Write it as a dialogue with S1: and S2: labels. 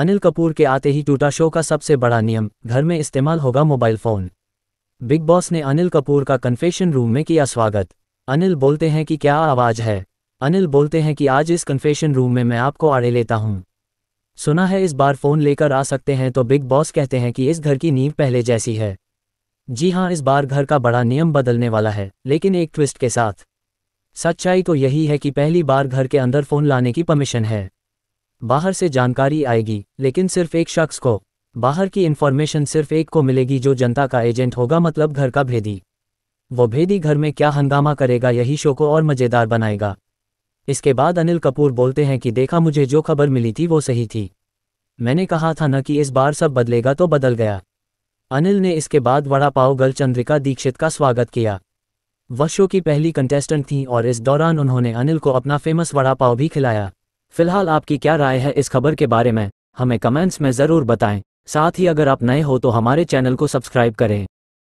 S1: अनिल कपूर के आते ही टूटा शो का सबसे बड़ा नियम घर में इस्तेमाल होगा मोबाइल फ़ोन बिग बॉस ने अनिल कपूर का कन्फेशन रूम में किया स्वागत अनिल बोलते हैं कि क्या आवाज़ है अनिल बोलते हैं कि आज इस कन्फेशन रूम में मैं आपको आड़े लेता हूँ सुना है इस बार फ़ोन लेकर आ सकते हैं तो बिग बॉस कहते हैं कि इस घर की नींव पहले जैसी है जी हाँ इस बार घर का बड़ा नियम बदलने वाला है लेकिन एक ट्विस्ट के साथ सच्चाई तो यही है कि पहली बार घर के अंदर फ़ोन लाने की परमिशन है बाहर से जानकारी आएगी लेकिन सिर्फ एक शख्स को बाहर की इन्फॉर्मेशन सिर्फ एक को मिलेगी जो जनता का एजेंट होगा मतलब घर का भेदी वो भेदी घर में क्या हंगामा करेगा यही शो को और मज़ेदार बनाएगा इसके बाद अनिल कपूर बोलते हैं कि देखा मुझे जो खबर मिली थी वो सही थी मैंने कहा था न कि इस बार सब बदलेगा तो बदल गया अनिल ने इसके बाद वड़ा पाव गर्ल चंद्रिका दीक्षित का स्वागत किया वह शो की पहली कंटेस्टेंट थी और इस दौरान उन्होंने अनिल को अपना फेमस वड़ा पाव भी खिलाया फिलहाल आपकी क्या राय है इस खबर के बारे में हमें कमेंट्स में ज़रूर बताएं साथ ही अगर आप नए हो तो हमारे चैनल को सब्सक्राइब करें